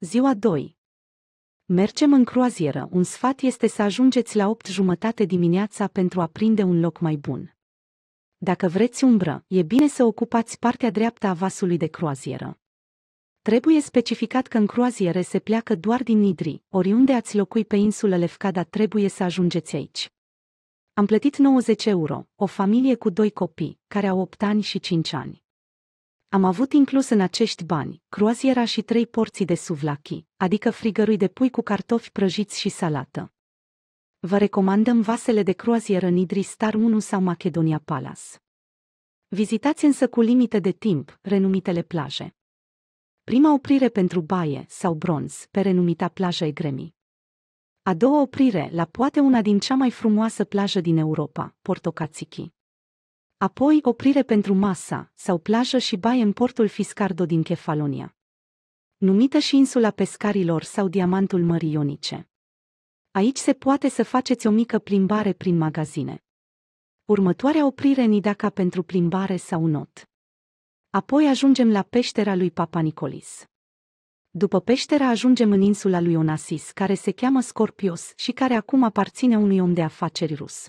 Ziua 2 Mergem în croazieră, un sfat este să ajungeți la 8 jumătate dimineața pentru a prinde un loc mai bun. Dacă vreți umbră, e bine să ocupați partea dreaptă a vasului de croazieră. Trebuie specificat că în croaziere se pleacă doar din Nidri, oriunde ați locui pe insulă Fcada trebuie să ajungeți aici. Am plătit 90 euro, o familie cu doi copii, care au 8 ani și 5 ani. Am avut inclus în acești bani croaziera și trei porții de suvlaki, adică frigărui de pui cu cartofi prăjiți și salată. Vă recomandăm vasele de croazieră Nidri Star 1 sau Macedonia Palace. Vizitați însă cu limite de timp renumitele plaje. Prima oprire pentru baie sau bronz pe renumita plajă Egremi. A doua oprire la poate una din cea mai frumoasă plajă din Europa, Porto Katsiki apoi oprire pentru masa sau plajă și baie în portul Fiscardo din Kefalonia. Numită și insula pescarilor sau diamantul Mării Ionice. Aici se poate să faceți o mică plimbare prin magazine. Următoarea oprire în Idaca pentru plimbare sau not. Apoi ajungem la peștera lui Papa Nicolis. După peștera ajungem în insula lui Onassis, care se cheamă Scorpios și care acum aparține unui om de afaceri rus.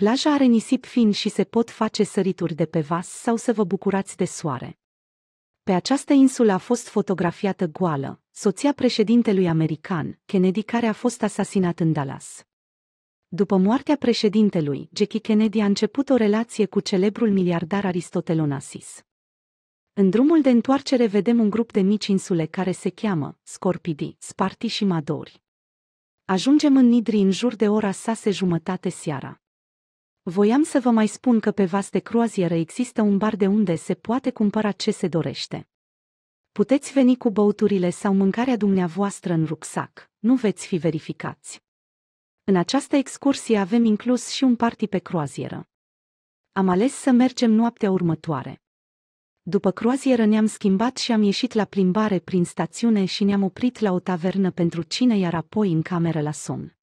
Plaja are nisip fin și se pot face sărituri de pe vas sau să vă bucurați de soare. Pe această insulă a fost fotografiată goală, soția președintelui american, Kennedy, care a fost asasinat în Dallas. După moartea președintelui, Jackie Kennedy a început o relație cu celebrul miliardar Onassis. În drumul de întoarcere vedem un grup de mici insule care se cheamă Scorpidi, Sparti și Madori. Ajungem în Nidri în jur de ora 6 jumătate seara. Voiam să vă mai spun că pe vas de croazieră există un bar de unde se poate cumpăra ce se dorește. Puteți veni cu băuturile sau mâncarea dumneavoastră în rucsac, nu veți fi verificați. În această excursie avem inclus și un party pe croazieră. Am ales să mergem noaptea următoare. După croazieră ne-am schimbat și am ieșit la plimbare prin stațiune și ne-am oprit la o tavernă pentru cine iar apoi în cameră la somn.